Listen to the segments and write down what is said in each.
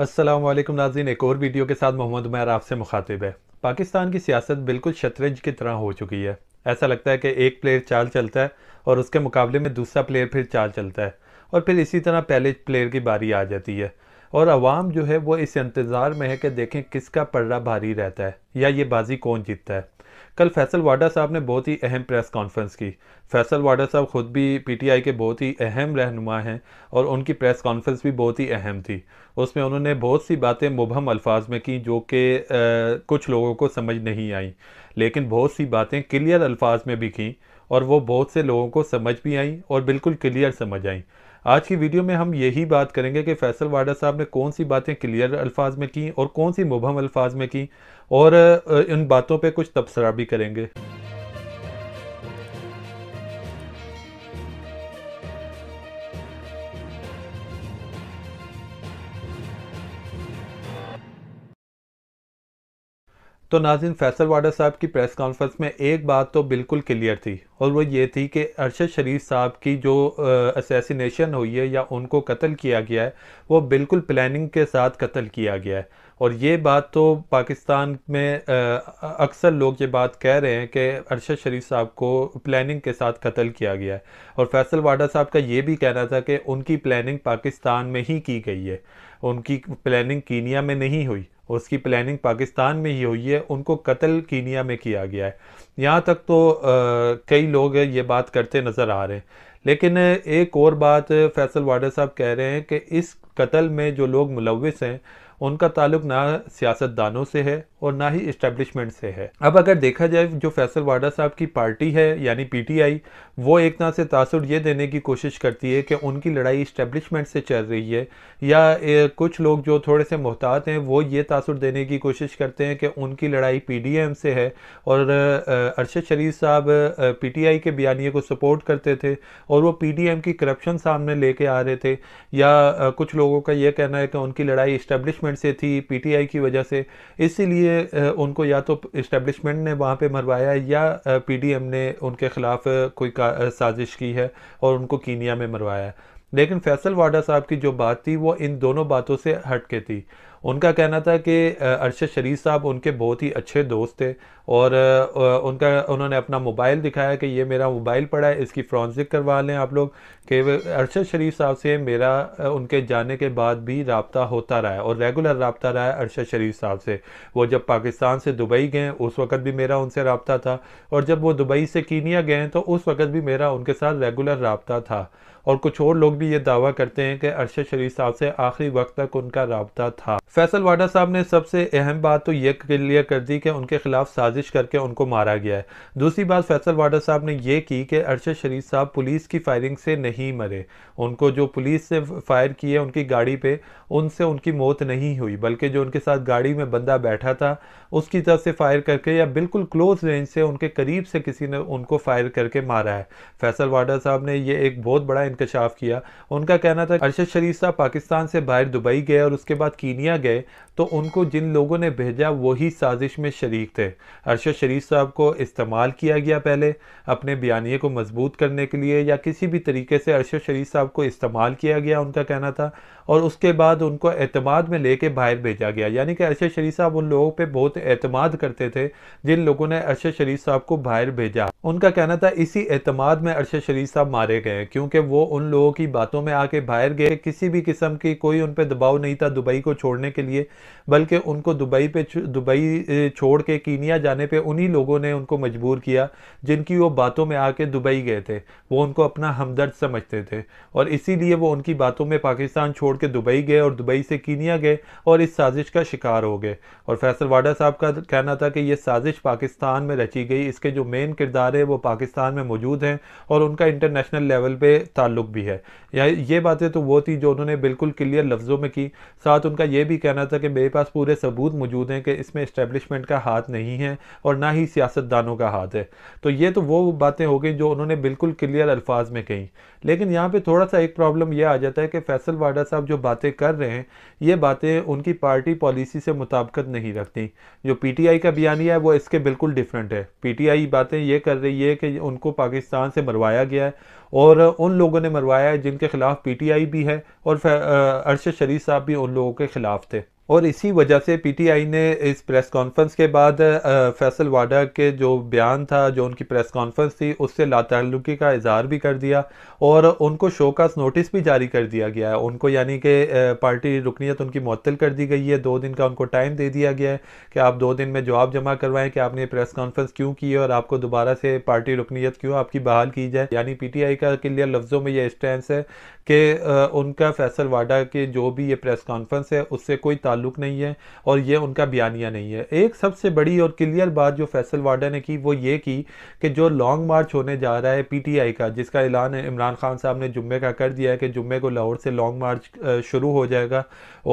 असलम नाजीन एक और वीडियो के साथ मोहम्मद मैर आपसे मुखातिब है पाकिस्तान की सियासत बिल्कुल शतरंज की तरह हो चुकी है ऐसा लगता है कि एक प्लेयर चाल चलता है और उसके मुकाबले में दूसरा प्लेयर फिर चाल चलता है और फिर इसी तरह पहले प्लेयर की बारी आ जाती है और आवाम जो है वो इस इंतज़ार में है कि देखें किसका पड़ा भारी रहता है या ये बाजी कौन जीतता है कल फैसल वाडा साहब ने बहुत ही अहम प्रेस कॉन्फ्रेंस की फैसल वाडा साहब ख़ुद भी पीटीआई के बहुत ही अहम रहनुमा हैं और उनकी प्रेस कॉन्फ्रेंस भी बहुत ही अहम थी उसमें उन्होंने बहुत सी बातें मुबहम अल्फाज में की जो कि कुछ लोगों को समझ नहीं आई लेकिन बहुत सी बातें क्लियर अल्फाज में भी की और वो बहुत से लोगों को समझ भी आई और बिल्कुल क्लियर समझ आई आज की वीडियो में हम यही बात करेंगे कि फैसल वाडा साहब ने कौन सी बातें क्लियर अल्फाज में की और कौन सी मुबहम अल्फाज में की और इन बातों पर कुछ तबसरा भी करेंगे तो नाजिन फैसल वाडा साहब की प्रेस कॉन्फ्रेंस में एक बात तो बिल्कुल क्लियर थी और वो ये थी कि अरशद शरीफ साहब की जो असेसिनेशन हुई है या उनको कत्ल किया गया है वो बिल्कुल प्लानिंग के साथ कत्ल किया गया है और ये बात तो पाकिस्तान में अक्सर लोग ये बात कह रहे हैं कि अरशद शरीफ साहब को प्लानिंग के साथ कत्ल किया गया है और फैसल वाडा साहब का ये भी कहना था कि उनकी प्लानिंग पाकिस्तान में ही की गई है उनकी प्लानिंग कीनिया में नहीं हुई उसकी प्लानिंग पाकिस्तान में ही हुई है उनको कत्ल कीनिया में किया गया है यहाँ तक तो आ, कई लोग ये बात करते नज़र आ रहे हैं लेकिन एक और बात फैसल वाडा साहब कह रहे हैं कि इस कत्ल में जो लोग मुलविस हैं उनका ताल्लुक ना सियासतदानों से है और ना ही इस्टेब्लिशमेंट से है अब अगर देखा जाए जो फैसल वाडा साहब की पार्टी है यानी पीटीआई वो एक तरह से तासर ये देने की कोशिश करती है कि उनकी लड़ाई इस्टेब्लिशमेंट से चल रही है या कुछ लोग जो थोड़े से मोहतात हैं वो ये तासर देने की कोशिश करते हैं कि उनकी लड़ाई पी से है और अरशद शरीफ साहब पी के बयानी को सपोर्ट करते थे और वो पी की करप्शन सामने लेके आ रहे थे या कुछ लोग लोगों का यह कहना है कि उनकी लड़ाई इस्टेब्लिशमेंट से थी पीटीआई की वजह से इसीलिए उनको या तो इस्टेब्लिशमेंट ने वहाँ पे मरवाया या पीडीएम ने उनके ख़िलाफ़ कोई साजिश की है और उनको कीनिया में मरवाया लेकिन फैसल वाडा साहब की जो बात थी वो इन दोनों बातों से हटके थी उनका कहना था कि अरशद शरीफ साहब उनके बहुत ही अच्छे दोस्त थे और उनका उन्होंने अपना मोबाइल दिखाया कि ये मेरा मोबाइल पड़ा है इसकी फ्रॉन्सिक करवा लें आप लोग कि अरशद शरीफ साहब से मेरा उनके जाने के बाद भी रबता होता रहा है और रेगुलर रबता रहा है अरशद शरीफ साहब से वो जब पाकिस्तान से दुबई गए उस वक्त भी मेरा उनसे रबता था और जब वो दुबई से कीनिया गए तो उस वक्त भी मेरा उनके साथ रेगुलर रबता था और कुछ और लोग भी ये दावा करते हैं कि अरशद शरीफ साहब से आखिरी वक्त तक उनका रबता था फैसल वाडा साहब ने सबसे अहम बात तो यह क्लियर कर दी कि उनके खिलाफ साजिश करके उनको मारा गया है दूसरी बात फैसल वाडा साहब ने यह की कि अरशद शरीफ साहब पुलिस की फायरिंग से नहीं मरे उनको जो पुलिस से फायर किए उनकी गाड़ी पे उनसे उनकी मौत नहीं हुई बल्कि जो उनके साथ गाड़ी में बंदा बैठा था उसकी तरफ से फायर करके या बिल्कुल क्लोज रेंज से उनके करीब से किसी ने उनको फायर करके मारा है फैसल वाडा साहब ने यह एक बहुत बड़ा इंकशाफ किया उनका कहना था अरशद शरीफ साहब पाकिस्तान से बाहर दुबई गए और उसके बाद कीनिया गए तो उनको जिन लोगों ने भेजा वही साजिश में शरीक थे अरशद शरीफ साहब को इस्तेमाल किया गया पहले अपने बयानिए को मजबूत करने के लिए या किसी भी तरीके से अरशद शरीफ साहब को इस्तेमाल किया गया उनका कहना था और उसके बाद उनको अतमाद में लेके बाहर भेजा गया यानी कि अरशद शरीफ साहब उन लोगों पे बहुत अतमाद करते थे जिन लोगों ने अरशद शरीफ साहब को बाहर भेजा उनका कहना था इसी अतमाद में अरशद शरीफ साहब मारे गए क्योंकि वो उन लोगों की बातों में आके बाहर गए किसी भी किस्म की कोई उन पर दबाव नहीं था दुबई को छोड़ने के लिए बल्कि उनको दुबई पे दुबई छोड़ के कीनिया जाने पर उन्हीं लोगों ने उनको मजबूर किया जिनकी वो बातों में आके दुबई गए थे वो उनको अपना हमदर्द समझते थे और इसीलिए वो उनकी बातों में पाकिस्तान छोड़ छोड़ के दुबई गए और दुबई से कीनिया गए और इस साजिश का शिकार हो गए और फैसल वाडा साहब का कहना था कि यह साजिश पाकिस्तान में रची गई इसके जो मेन किरदार है वो पाकिस्तान में मौजूद हैं और उनका इंटरनेशनल लेवल पर ताल्लुक भी है या ये बातें तो वो थी जो उन्होंने बिल्कुल क्लियर लफ्ज़ों में की साथ उनका यह भी कहना था कि मेरे पास पूरे सबूत मौजूद हैं कि इसमें इस्टेबलिशमेंट का हाथ नहीं है और ना ही सियासतदानों का हाथ है तो ये तो वो बातें हो गई जो उन्होंने बिल्कुल क्लियर अल्फाज में कहीं लेकिन यहाँ पर थोड़ा सा एक प्रॉब्लम यह आ जाता है कि फैसल वाडा साहब साहब जो बातें कर रहे हैं ये बातें उनकी पार्टी पॉलिसी से मुताबकत नहीं रखती जो पीटीआई का बयानिया है वो इसके बिल्कुल डिफरेंट है पीटीआई बातें ये कर रही है कि उनको पाकिस्तान से मरवाया गया है और उन लोगों ने मरवाया है जिनके खिलाफ पी भी है और अरशद शरीफ साहब भी उन लोगों के खिलाफ थे और इसी वजह से पीटीआई ने इस प्रेस कॉन्फ्रेंस के बाद फैसल वाडा के जो बयान था जो उनकी प्रेस कॉन्फ्रेंस थी उससे लातल्लुकी का इजहार भी कर दिया और उनको शोकास नोटिस भी जारी कर दिया गया है उनको यानी कि पार्टी रुकनीत उनकी मअतल कर दी गई है दो दिन का उनको टाइम दे दिया गया है कि आप दो दिन में जवाब जमा करवाएं कि आपने प्रेस कॉन्फ्रेंस क्यों की है और आपको दोबारा से पार्टी रुकनीत क्यों आपकी बहाल की जाए यानी पी टी आई का क्लियर लफ्ज़ों में यह स्टैंड है कि उनका फैसल वाडा के जो भी ये प्रेस कॉन्फ्रेंस है उससे कोई ताल्लुक नहीं है और ये उनका बयानिया नहीं है एक सबसे बड़ी और क्लियर बात जो फैसल वाडा ने की वो ये की कि जो लॉन्ग मार्च होने जा रहा है पीटीआई का जिसका ऐलान इमरान खान साहब ने जुम्मे का कर दिया है कि जुम्मे को लाहौर से लॉन्ग मार्च शुरू हो जाएगा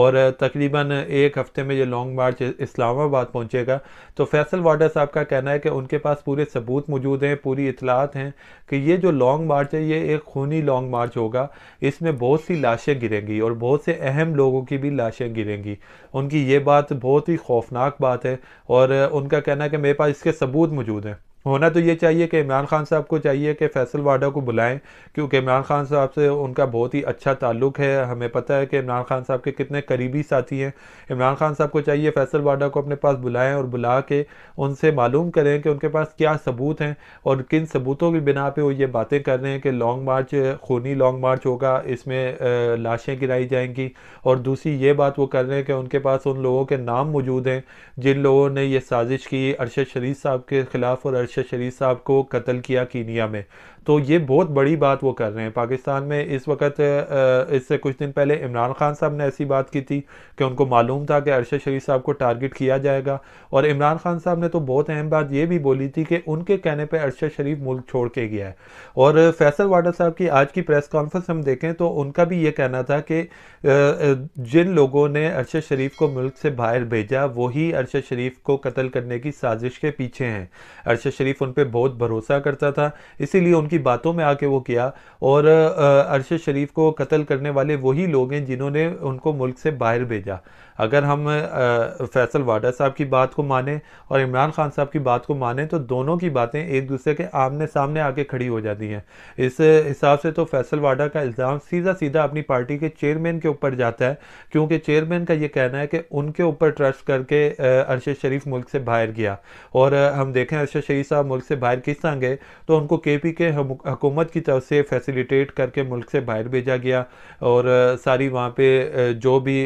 और तकरीबन एक हफ़्ते में ये लॉन्ग मार्च इस्लामाबाद पहुँचेगा तो फैसल वाडा साहब का कहना है कि उनके पास पूरे सबूत मौजूद हैं पूरी इतलात हैं कि ये जो लॉन्ग मार्च है ये एक खूनी लॉन्ग मार्च होगा इसमें बहुत सी लाशें गिरेंगी और बहुत से अहम लोगों की भी लाशें गिरेंगी उनकी ये बात बहुत ही खौफनाक बात है और उनका कहना है कि मेरे पास इसके सबूत मौजूद हैं होना तो ये चाहिए कि इमरान खान साहब को चाहिए कि फैसल वाडा को बुलाएं क्योंकि इमरान खान साहब से उनका बहुत ही अच्छा ताल्लुक है हमें पता है कि इमरान खान साहब के कितने करीबी साथी हैं इमरान खान साहब को चाहिए फैसल वाडा को अपने पास बुलाएं और बुला के उनसे मालूम करें कि उनके पास क्या सबूत हैं और किन सबूतों की बिना पर वो ये बातें कर रहे हैं कि लॉन्ग मार्च खूनी लॉन्ग मार्च होगा इसमें लाशें गिराई जाएंगी और दूसरी ये बात वो कर रहे हैं कि उनके पास उन लोगों के नाम मौजूद हैं जिन लोगों ने यह साजिश की अरशद शरीफ साहब के ख़िलाफ़ और अरशद शरीफ साहब को कत्ल किया कीनिया में तो ये बहुत बड़ी बात वो कर रहे हैं पाकिस्तान में इस वक्त इससे कुछ दिन पहले इमरान खान साहब ने ऐसी बात की थी कि उनको मालूम था कि अरशद शरीफ साहब को टारगेट किया जाएगा और इमरान खान साहब ने तो बहुत अहम बात ये भी बोली थी कि उनके कहने पर अरशद शरीफ मुल्क छोड़ के गया है और फैसल वाडा साहब की आज की प्रेस कॉन्फ्रेंस हम देखें तो उनका भी ये कहना था कि जिन लोगों ने अरशद शरीफ को मुल्क से बाहर भेजा वही अरशद शरीफ को कत्ल करने की साजिश के पीछे हैं अरशद शरीफ उन पर बहुत भरोसा करता था इसीलिए उन उनकी बातों में आके वो किया और अरशद शरीफ को कत्ल करने वाले वही लोग हैं जिन्होंने उनको मुल्क से बाहर भेजा अगर हम फैसल वाडा साहब की बात को माने और इमरान खान साहब की बात को माने तो दोनों की बातें एक दूसरे के आमने सामने आके खड़ी हो जाती हैं इस हिसाब से तो फैसल वाडा का इल्ज़ाम सीधा सीधा अपनी पार्टी के चेयरमैन के ऊपर जाता है क्योंकि चेयरमैन का ये कहना है कि उनके ऊपर ट्रस्ट करके अरशद शरीफ मुल्क से बाहर गया और हम देखें अरशद शरीफ साहब मुल्क से बाहर किस तरह गए तो उनको के पी के हुकूमत की तरफ से फैसिलिटेट करके मुल्क से बाहर भेजा गया और सारी वहाँ पर जो भी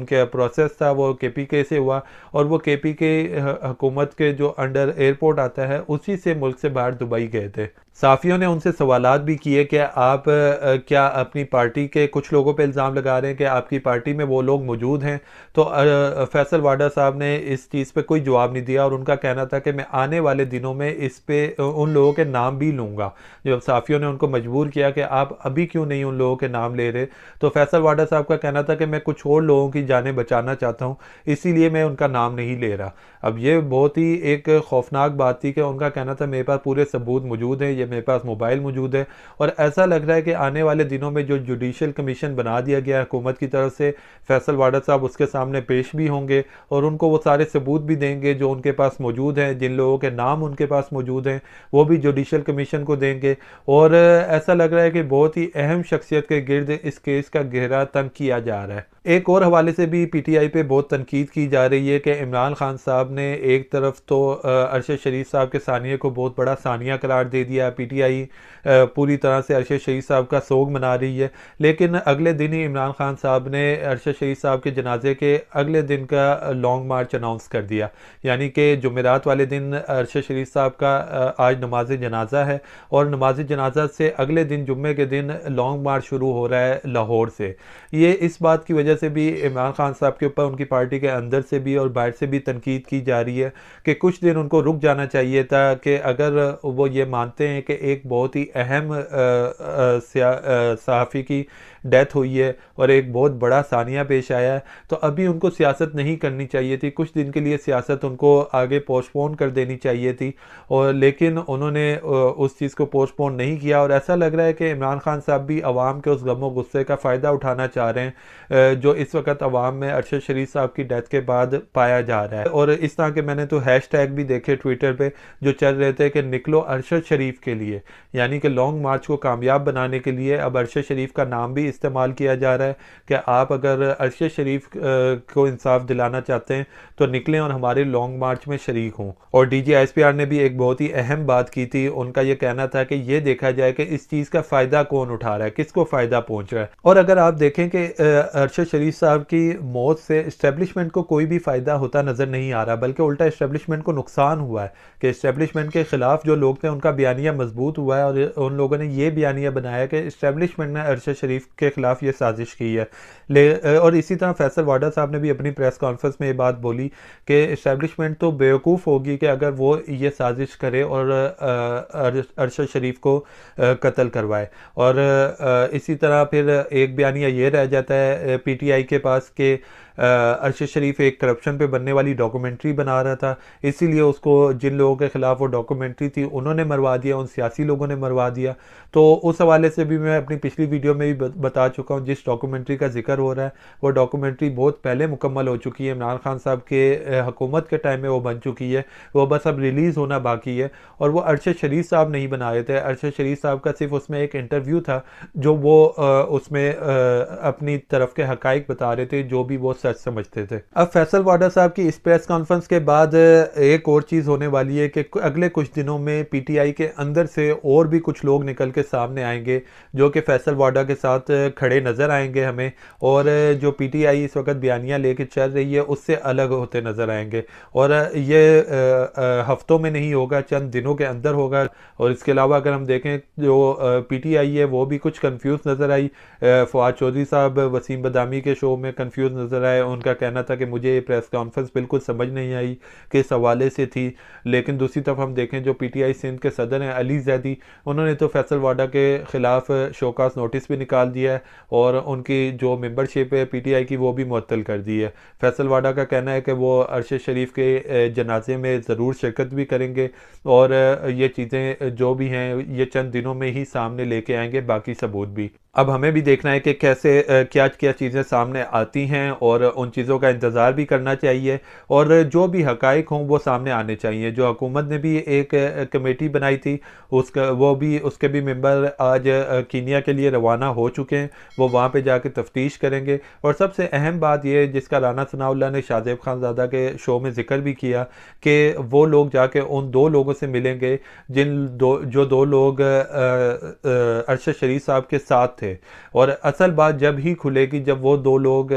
उनके अप्रोच प्रोसेस था वो के पी के से हुआ और वो के पी के हकूमत के जो अंडर एयरपोर्ट आता है उसी से मुल्क से बाहर दुबई गए थे साफियों ने उनसे सवाल भी किए कि आप क्या अपनी पार्टी के कुछ लोगों पर इल्ज़ाम लगा रहे हैं कि आपकी पार्टी में वो लोग मौजूद हैं तो फैसल वाडा साहब ने इस चीज़ पर कोई जवाब नहीं दिया और उनका कहना था कि मैं आने वाले दिनों में इस पर उन लोगों के नाम भी लूँगा जब साफियों ने उनको मजबूर किया कि आप अभी क्यों नहीं उन लोगों के नाम ले रहे तो फैसल वाडा साहब का कहना था कि मैं कुछ और लोगों की जानें बचा पहुंचाना चाहता हूँ इसीलिए मैं उनका नाम नहीं ले रहा अब ये बहुत ही एक खौफनाक बात थी कि उनका कहना था मेरे पास पूरे सबूत मौजूद हैं ये मेरे पास मोबाइल मौजूद है और ऐसा लग रहा है कि आने वाले दिनों में जो जुडिशल कमीशन बना दिया गया है हुकूमत की तरफ से फैसल वाडा साहब उसके सामने पेश भी होंगे और उनको वो सारे सबूत भी देंगे जो उनके पास मौजूद हैं जिन लोगों के नाम उनके पास मौजूद हैं वो भी जुडिशल कमीशन को देंगे और ऐसा लग रहा है कि बहुत ही अहम शख्सियत के गिर्द इस केस का गहरा तंग किया जा रहा है एक और हवाले से भी पी टी आई पर बहुत तनकीद की जा रही है कि इमरान खान साहब ने एक तरफ तो अरशद शरीफ साहब के सानिया को बहुत बड़ा सानिया करार दे दिया पी टी आई पूरी तरह से अरशद शरीफ साहब का सोग मना रही है लेकिन अगले दिन ही इमरान खान साहब ने अरशद शरीफ साहब के जनाजे के अगले दिन का लॉन्ग मार्च अनाउंस कर दिया यानी कि जुमेरात वाले दिन अरशद शरीफ साहब का आज नमाज जनाजा है और नमाज जनाजा से अगले दिन जुम्मे के दिन लॉन्ग मार्च शुरू हो रहा है लाहौर से ये इस बात की वजह वजह से भी इमरान खान साहब के ऊपर उनकी पार्टी के अंदर से भी और बाहर से भी तनकीद की जा रही है कि कुछ दिन उनको रुक जाना चाहिए था कि अगर वो ये मानते हैं कि एक बहुत ही अहम सहाफ़ी की डेथ हुई है और एक बहुत बड़ा सानिया पेश आया है तो अभी उनको सियासत नहीं करनी चाहिए थी कुछ दिन के लिए सियासत उनको आगे पोस्टपोन कर देनी चाहिए थी और लेकिन उन्होंने उस चीज़ को पोस्टपोन नहीं किया और ऐसा लग रहा है कि इमरान खान साहब भी आवाम के उस गम गुस्से का फ़ायदा उठाना चाह रहे हैं जो इस वक्त आवाम में अरशद शरीफ साहब की डेथ के बाद पाया जा रहा है और इस तरह के मैंने तो हैश भी देखे ट्विटर पर जो चल रहे थे कि निकलो अरशद शरीफ के लिए यानी कि लॉन्ग मार्च को कामयाब बनाने के लिए अब अरशद शरीफ का नाम भी इस इस्तेमाल किया जा रहा है कि आप अगर अरश शरीफ को इंसाफ दिलाना चाहते हैं तो निकलें और हमारे लॉन्ग मार्च में शरीक हों और D G S P R ने भी एक बहुत ही अहम बात की थी उनका यह कहना था कि यह देखा जाए कि इस चीज़ का फ़ायदा कौन उठा रहा है किसको फ़ायदा पहुँच रहा है और अगर आप देखें कि अरशद शरीफ साहब की मौत से इस्टेब्लिशमेंट को कोई भी फ़ायदा होता नज़र नहीं आ रहा बल्कि उल्टा इस्टेब्लिशमेंट को नुकसान हुआ है कि इस्टेब्लिशमेंट के ख़िलाफ़ जो लोग थे उनका बयानिया मजबूत हुआ है और उन लोगों ने यह बयानिया बनाया कि इस्टेब्लिशमेंट ने अरशद शरीफ के के ख़िलाफ़ ये साजिश की है ले और इसी तरह फैसल वाडा साहब ने भी अपनी प्रेस कॉन्फ्रेंस में ये बात बोली कि इस्टेब्लिशमेंट तो बेवकूफ़ होगी कि अगर वो ये साजिश करे और अरशद शरीफ को कत्ल करवाए और इसी तरह फिर एक बयानिया ये रह जाता है पीटीआई के पास के अरशद शरीफ एक करप्शन पे बनने वाली डॉक्यूमेंट्री बना रहा था इसीलिए उसको जिन लोगों के ख़िलाफ़ वो डॉक्यूमेंट्री थी उन्होंने मरवा दिया उन सियासी लोगों ने मरवा दिया तो उस हवाले से भी मैं अपनी पिछली वीडियो में भी बता चुका हूँ जिस डॉक्यूमेंट्री का जिक्र हो रहा है वो डॉक्यूमेंट्री बहुत पहले मुकम्मल हो चुकी है इमरान खान साहब के हकूमत के टाइम में वो बन चुकी है वो बस अब रिलीज़ होना बाकी है और वो अरशद शरीफ साहब नहीं बनाए थे अरशद शरीफ साहब का सिर्फ उसमें एक इंटरव्यू था जो वो उसमें अपनी तरफ के हक़ बता रहे थे जो भी वो सच समझते थे अब फैसल वाडा साहब की इस प्रेस कॉन्फ्रेंस के बाद एक और चीज़ होने वाली है कि अगले कुछ दिनों में पीटीआई के अंदर से और भी कुछ लोग निकल के सामने आएंगे जो कि फैसल वाडा के साथ खड़े नज़र आएंगे हमें और जो पी इस वक्त बयानियाँ लेकर चल रही है उससे अलग होते नज़र आएंगे और ये हफ्तों में नहीं होगा चंद दिनों के अंदर होगा और इसके अलावा अगर हम देखें जो पी है वो भी कुछ कन्फ्यूज नज़र आई फवाद चौधरी साहब वसीम बदामी के शो में कन्फ्यूज नज़र आए है उनका कहना था कि मुझे ये प्रेस कॉन्फ्रेंस बिल्कुल समझ नहीं आई किस हवाले से थी लेकिन दूसरी तरफ हम देखें जो पी टी आई सिंध के सदर हैं अली जैदी उन्होंने तो फैसल वाडा के ख़िलाफ़ शोकास नोटिस भी निकाल दिया है और उनकी जो मेम्बरशिप है पी टी आई की वो भी मुतल कर दी है फैसल वाडा का कहना है कि वो अरशद शरीफ के जनाजे में ज़रूर शिरकत भी करेंगे और ये चीज़ें जो भी हैं ये चंद दिनों में ही सामने लेके आएंगे बाकी सबूत भी अब हमें भी देखना है कि कैसे क्या क्या चीज़ें सामने आती हैं और उन चीज़ों का इंतज़ार भी करना चाहिए और जो भी हकाइक हों वो सामने आने चाहिए जो हकूमत ने भी एक कमेटी बनाई थी उसका वो भी उसके भी मेंबर आज कीनिया के लिए रवाना हो चुके हैं वो वहाँ पे जाके तफ्तीश करेंगे और सबसे अहम बात ये जिसका राना सनाउल्ला ने शाहजेब खान ज़्यादा के शो में जिक्र भी किया कि वो लोग जाके उन दो लोगों से मिलेंगे जिन दो जो दो लोग अरशद शरीफ साहब के साथ थे और असल बात जब ही खुलेगी जब वो दो लोग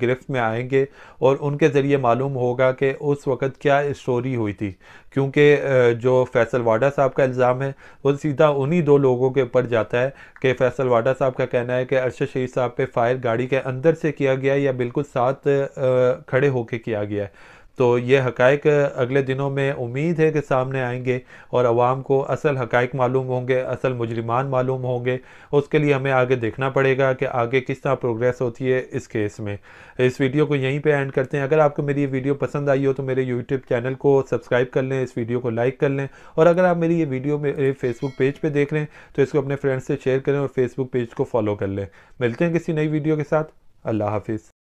गिरफ्त में आएंगे और उनके ज़रिए मालूम होगा कि उस वक़्त क्या स्टोरी हुई थी क्योंकि जो फैसल वाडा साहब का इल्ज़ाम है वो सीधा उन्हीं दो लोगों के ऊपर जाता है कि फैसल वाडा साहब का कहना है कि अरशद शहीद साहब पे फायर गाड़ी के अंदर से किया गया या बिल्कुल साथ खड़े होके किया गया है तो ये हकैक अगले दिनों में उम्मीद है कि सामने आएंगे और आवाम को असल हकैक मालूम होंगे असल मुजरिमान मालूम होंगे उसके लिए हमें आगे देखना पड़ेगा कि आगे किस तरह प्रोग्रेस होती है इस केस में इस वीडियो को यहीं पे एंड करते हैं अगर आपको मेरी ये वीडियो पसंद आई हो तो मेरे यूट्यूब चैनल को सब्सक्राइब कर लें इस वीडियो को लाइक कर लें और अगर आप मेरी ये वीडियो मेरे फेसबुक पेज पर पे देख लें तो इसको अपने फ्रेंड्स से शेयर करें और फेसबुक पेज को फॉलो कर लें मिलते हैं किसी नई वीडियो के साथ अल्लाह हाफिज़